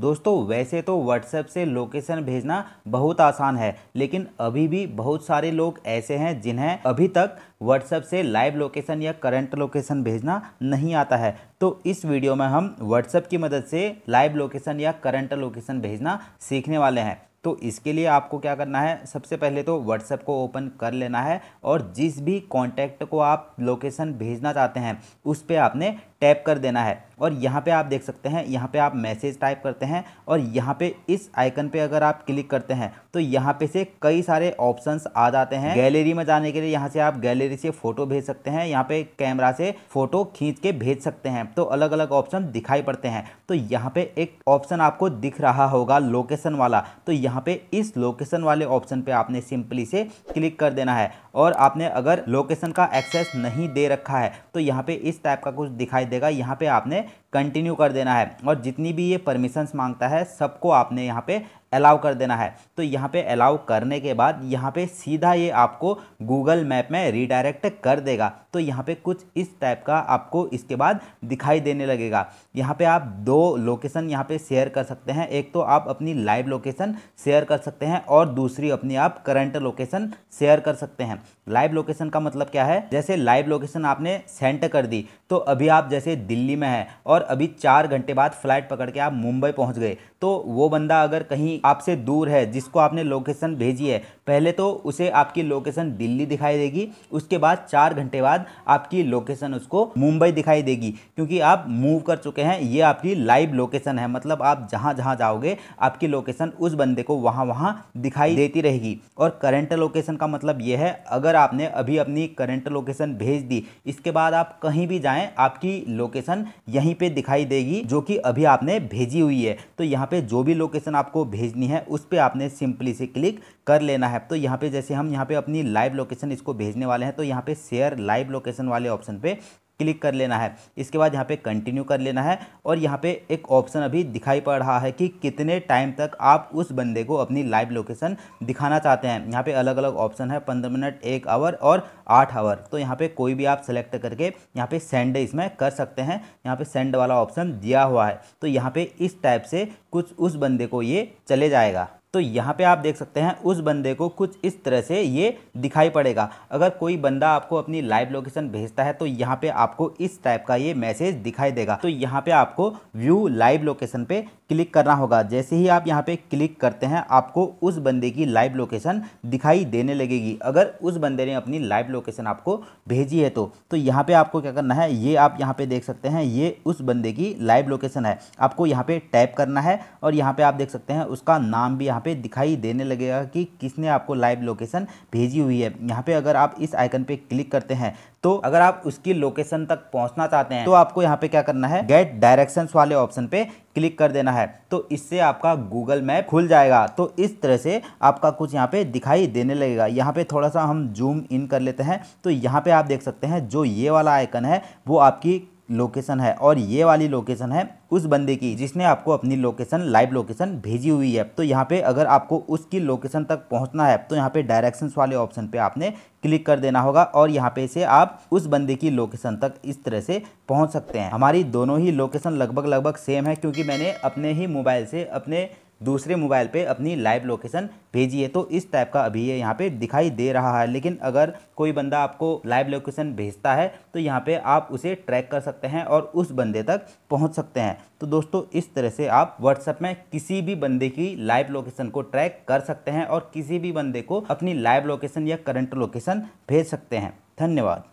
दोस्तों वैसे तो व्हाट्सएप से लोकेशन भेजना बहुत आसान है लेकिन अभी भी बहुत सारे लोग ऐसे हैं जिन्हें अभी तक व्हाट्सएप से लाइव लोकेशन या करंट लोकेशन भेजना नहीं आता है तो इस वीडियो में हम व्हाट्सएप की मदद से लाइव लोकेशन या करंट लोकेशन भेजना सीखने वाले हैं तो इसके लिए आपको क्या करना है सबसे पहले तो व्हाट्सएप को ओपन कर लेना है और जिस भी कॉन्टैक्ट को आप लोकेशन भेजना चाहते हैं उस पर आपने टैप कर देना है और यहाँ पे आप देख सकते हैं यहाँ पे आप मैसेज टाइप करते हैं और यहाँ पे इस आइकन पे अगर आप क्लिक करते हैं तो यहाँ पे से कई सारे ऑप्शंस आ जाते हैं गैलरी में जाने के लिए यहाँ से आप गैलरी से फोटो भेज सकते हैं यहाँ पे कैमरा से फोटो खींच के भेज सकते हैं तो अलग अलग ऑप्शन दिखाई पड़ते हैं तो यहाँ पे एक ऑप्शन आपको दिख रहा होगा लोकेशन वाला तो यहाँ पे इस लोकेशन वाले ऑप्शन पे आपने सिंपली से क्लिक कर देना है और आपने अगर लोकेशन का एक्सेस नहीं दे रखा है तो यहाँ पे इस टाइप का कुछ दिखाई देगा यहाँ पे आपने कंटिन्यू कर देना है और जितनी भी ये परमिशंस मांगता है सबको आपने यहाँ पे अलाउ कर देना है तो यहाँ पे अलाउ करने के बाद यहाँ पे सीधा ये आपको गूगल मैप में रिडायरेक्ट कर देगा तो यहाँ पे कुछ इस टाइप का आपको इसके बाद दिखाई देने लगेगा यहाँ पे आप दो लोकेशन यहाँ पे शेयर कर सकते हैं एक तो आप अपनी लाइव लोकेशन शेयर कर सकते हैं और दूसरी अपनी आप करंट लोकेशन शेयर कर सकते हैं लाइव लोकेशन का मतलब क्या है जैसे लाइव लोकेशन आपने सेंड कर दी तो अभी आप जैसे दिल्ली में हैं और अभी चार घंटे बाद फ्लाइट पकड़ के आप मुंबई पहुँच गए तो वो बंदा अगर कहीं आपसे दूर है जिसको आपने लोकेशन भेजी है पहले तो उसे आपकी लोकेशन दिल्ली दिखाई देगी उसके बाद चार घंटे बाद आपकी लोकेशन उसको मुंबई दिखाई देगी क्योंकि आप मूव कर चुके हैं ये आपकी लाइव लोकेशन है मतलब आप जहाँ जहाँ जाओगे आपकी लोकेशन उस बंदे को वहाँ वहाँ दिखाई देती रहेगी और करेंट लोकेशन का मतलब ये है अगर आपने अभी अपनी करेंट लोकेशन भेज दी इसके बाद आप कहीं भी जाएँ आपकी लोकेशन यहीं पर दिखाई देगी जो कि अभी आपने भेजी हुई है तो यहाँ पर जो भी लोकेशन आपको भेजनी है उस पर आपने सिंपली से क्लिक कर लेना है ऐप तो यहाँ पे जैसे हम यहाँ पे अपनी लाइव लोकेशन इसको भेजने वाले हैं तो यहाँ पे शेयर लाइव लोकेशन वाले ऑप्शन पे क्लिक कर लेना है इसके बाद यहाँ पे कंटिन्यू कर लेना है और यहाँ पे एक ऑप्शन अभी दिखाई पड़ रहा है कि कितने टाइम तक आप उस बंदे को अपनी लाइव लोकेशन दिखाना चाहते हैं यहाँ पे अलग अलग ऑप्शन है पंद्रह मिनट एक आवर और आठ आवर तो यहाँ पे कोई भी आप सेलेक्ट करके यहाँ पे सेंड इसमें कर सकते हैं यहाँ पर सेंड वाला ऑप्शन दिया हुआ है तो यहाँ पर इस टाइप से कुछ उस बंदे को ये चले जाएगा तो यहाँ पे आप देख सकते हैं उस बंदे को कुछ इस तरह से ये दिखाई पड़ेगा अगर कोई बंदा आपको अपनी लाइव लोकेशन भेजता है तो यहाँ पे आपको इस टाइप का ये मैसेज दिखाई देगा तो यहाँ पे आपको व्यू लाइव लोकेशन पे क्लिक करना होगा जैसे ही आप यहाँ पे क्लिक करते हैं आपको उस बंदे की लाइव लोकेशन दिखाई देने लगेगी अगर उस बंदे ने अपनी लाइव लोकेशन आपको भेजी है तो तो यहाँ पे आपको क्या करना है ये आप यहाँ पे देख सकते हैं ये उस बंदे की लाइव लोकेशन है आपको यहाँ पे टाइप करना है और यहाँ पे आप देख सकते हैं उसका नाम भी यहाँ यहाँ पे दिखाई देने लगेगा कि किसने आपको लाइव लोकेशन भेजी हुई है यहाँ पे अगर आप इस आइकन पे क्लिक करते हैं तो अगर आप उसकी लोकेशन तक पहुंचना चाहते हैं तो आपको यहाँ पे क्या करना है गेट डायरेक्शन वाले ऑप्शन पे क्लिक कर देना है तो इससे आपका गूगल मैप खुल जाएगा तो इस तरह से आपका कुछ यहाँ पे दिखाई देने लगेगा यहाँ पे थोड़ा सा हम जूम इन कर लेते हैं तो यहाँ पे आप देख सकते हैं जो ये वाला आइकन है वो आपकी लोकेशन है और ये वाली लोकेशन है उस बंदे की जिसने आपको अपनी लोकेशन लाइव लोकेशन भेजी हुई है तो यहाँ पे अगर आपको उसकी लोकेशन तक पहुँचना है तो यहाँ पे डायरेक्शंस वाले ऑप्शन पे आपने क्लिक कर देना होगा और यहाँ पे से आप उस बंदे की लोकेशन तक इस तरह से पहुँच सकते हैं हमारी दोनों ही लोकेशन लगभग लगभग सेम है क्योंकि मैंने अपने ही मोबाइल से अपने दूसरे मोबाइल पे अपनी लाइव लोकेशन भेजिए तो इस टाइप का अभी ये यहाँ पे दिखाई दे रहा है लेकिन अगर कोई बंदा आपको लाइव लोकेशन भेजता है तो यहाँ पे आप उसे ट्रैक कर सकते हैं और उस बंदे तक पहुँच सकते हैं तो दोस्तों इस तरह से आप व्हाट्सएप में किसी भी बंदे की लाइव लोकेशन को ट्रैक कर सकते हैं और किसी भी बंदे को अपनी लाइव लोकेशन या करंट लोकेशन भेज सकते हैं धन्यवाद